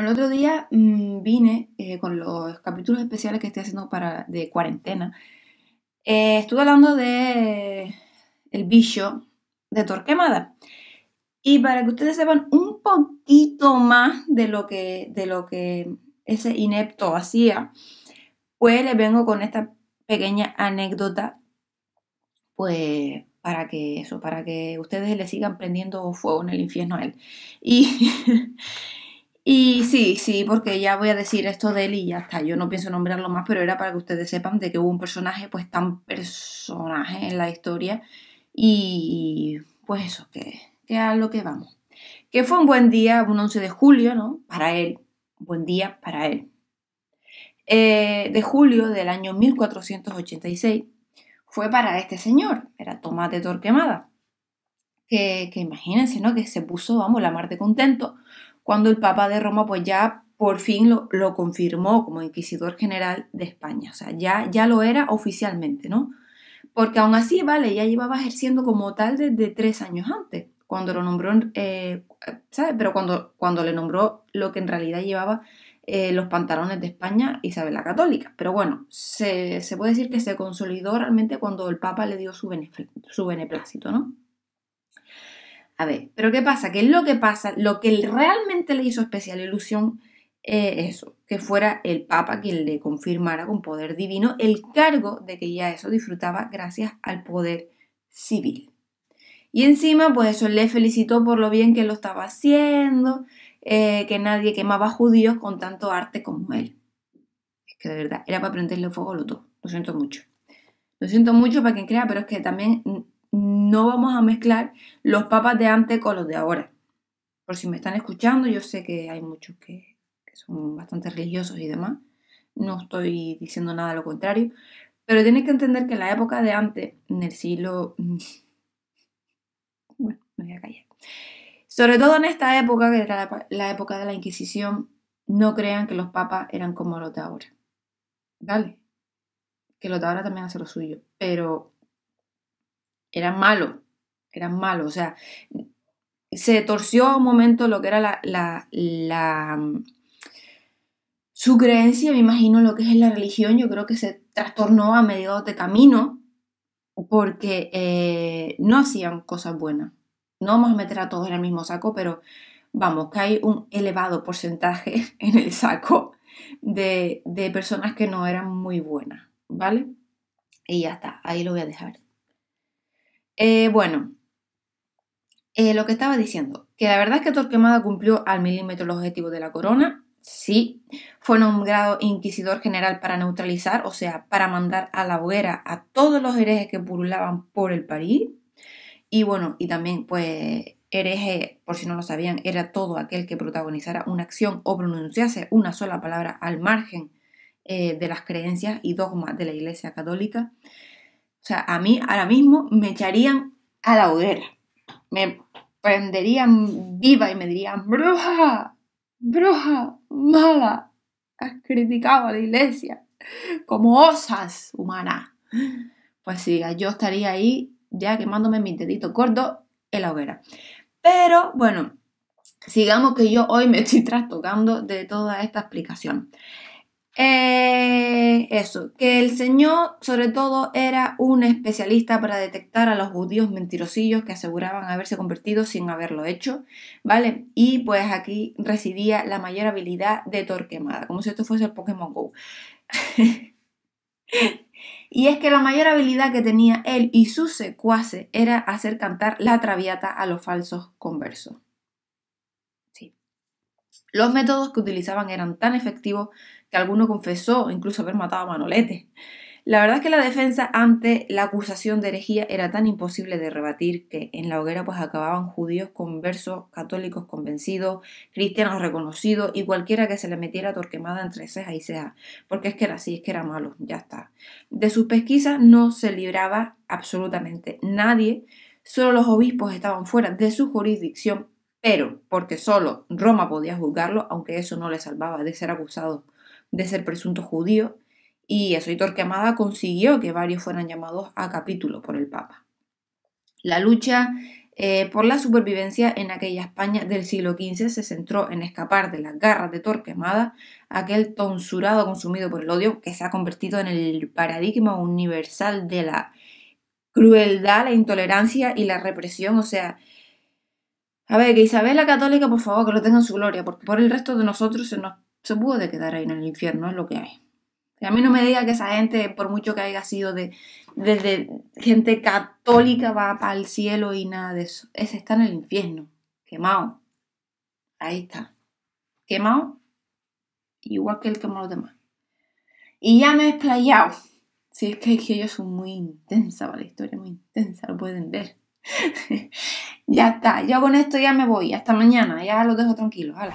el otro día mm, vine eh, con los capítulos especiales que estoy haciendo para, de cuarentena. Eh, estuve hablando de El bicho de Torquemada. Y para que ustedes sepan un poquito más de lo que, de lo que ese inepto hacía, pues les vengo con esta pequeña anécdota, pues para que eso, para que ustedes le sigan prendiendo fuego en el infierno a él. Y, y sí, sí, porque ya voy a decir esto de él y ya está. Yo no pienso nombrarlo más, pero era para que ustedes sepan de que hubo un personaje, pues tan personaje en la historia. Y pues eso, que, a lo que vamos. Que fue un buen día, un 11 de julio, ¿no? Para él. buen día para él. Eh, de julio del año 1486 fue para este señor, era Tomás de Torquemada. Que, que imagínense, ¿no? Que se puso, vamos, la mar de contento cuando el Papa de Roma pues ya por fin lo, confirmó como inquisidor general de España, o sea, ya, ya lo era oficialmente, ¿no? Porque aún así, vale, ya llevaba ejerciendo como tal desde tres años antes, cuando lo nombró, eh, ¿sabes? Pero cuando, cuando le nombró lo que en realidad llevaba eh, los pantalones de España Isabel la Católica. Pero bueno, se, se, puede decir que se consolidó realmente cuando el Papa le dio su, beneplácito, ¿no? A ver, pero ¿qué pasa? Que lo que pasa, lo que realmente le hizo especial ilusión eh, es eso, que fuera el Papa quien le confirmara con poder divino el cargo de que ya eso disfrutaba gracias al poder civil. Y encima, pues eso le felicitó por lo bien que lo estaba haciendo, eh, que nadie quemaba judíos con tanto arte como él. Es que de verdad, era para prenderle fuego a los Lo siento mucho. Lo siento mucho para quien crea, pero es que también mm, no vamos a mezclar los papas de antes con los de ahora. Por si me están escuchando, yo sé que hay muchos que, son bastante religiosos y demás. No estoy diciendo nada lo contrario. Pero tienes que entender que en la época de antes, en el siglo... Bueno, me voy a callar. Sobre todo en esta época, que era la, la época de la Inquisición, no crean que los papas eran como los de ahora. ¿Vale? Que los de ahora también hacen lo suyo. Pero era malo, eran malo, o sea, se torció a un momento lo que era la, mm, su creencia, me imagino lo que es la religión, yo creo que se trastornó a mediados de camino porque eh, no hacían cosas buenas. No vamos a meter a todos en el mismo saco, pero vamos, que hay un elevado porcentaje en el saco de, de personas que no eran muy buenas, ¿vale? Y ya está, ahí lo voy a dejar. Eh, bueno, eh, lo que estaba diciendo, que la verdad es que Torquemada cumplió al milímetro los objetivos de la corona, sí, fue nombrado inquisidor general para neutralizar, o sea, para mandar a la hoguera a todos los herejes que burlaban por el París, y bueno, y también pues hereje, por si no lo sabían, era todo aquel que protagonizara una acción o pronunciase una sola palabra al margen eh, de las creencias y dogmas de la Iglesia Católica. O sea, a mí ahora mismo me echarían a la hoguera. Me prenderían viva y me dirían, bruja, bruja, mala, has criticado a la iglesia, como osas, humanas! Pues siga, yo estaría ahí ya quemándome mi dedito corto en la hoguera. Pero bueno, sigamos que yo hoy me estoy trastocando de toda esta explicación. Eh, eso, que el Señor sobre todo era un especialista para detectar a los judíos mentirosillos que aseguraban haberse convertido sin haberlo hecho, ¿vale? Y pues aquí residía la mayor habilidad de Torquemada, como si esto fuese el Pokémon Go. y es que la mayor habilidad que tenía él y su secuace era hacer cantar la traviata a los falsos conversos. Los métodos que utilizaban eran tan efectivos alguno confesó incluso haber matado a Manolete. La verdad es que la defensa ante la acusación de herejía era tan imposible de rebatir que en la hoguera pues acababan judíos conversos, católicos convencidos, cristianos reconocidos y cualquiera que se le metiera torquemada entre ceja y ceja, porque es que era así, es que era malo, ya está. De sus pesquisas no se libraba absolutamente nadie, solo los obispos estaban fuera de su jurisdicción, pero porque solo Roma podía juzgarlo, aunque eso no le salvaba de ser acusado de ser presunto judío, y eso y Torquemada consiguió que varios fueran llamados a capítulo por el Papa. La lucha eh, por la supervivencia en aquella España del siglo XV se centró en escapar de las garras de Torquemada, aquel tonsurado consumido por el odio que se ha convertido en el paradigma universal de la crueldad, la intolerancia y la represión. O sea, a ver, que Isabel la Católica, por favor, que lo tenga en su gloria, porque por el resto de nosotros se nos se puede quedar ahí en el infierno, es lo que hay. Y a mí no me diga que esa gente, por mucho que haya sido de, gente católica, va para el cielo y nada de eso. Ese está en el infierno, quemado. Ahí está. Quemado, igual que el que los demás. Y ya me he explayado. Si es que, que ellos son muy intensa, ¿vale? la historia muy intensa, lo pueden ver. ya está, yo con esto ya me voy. Hasta mañana, ya los dejo tranquilo. Hala.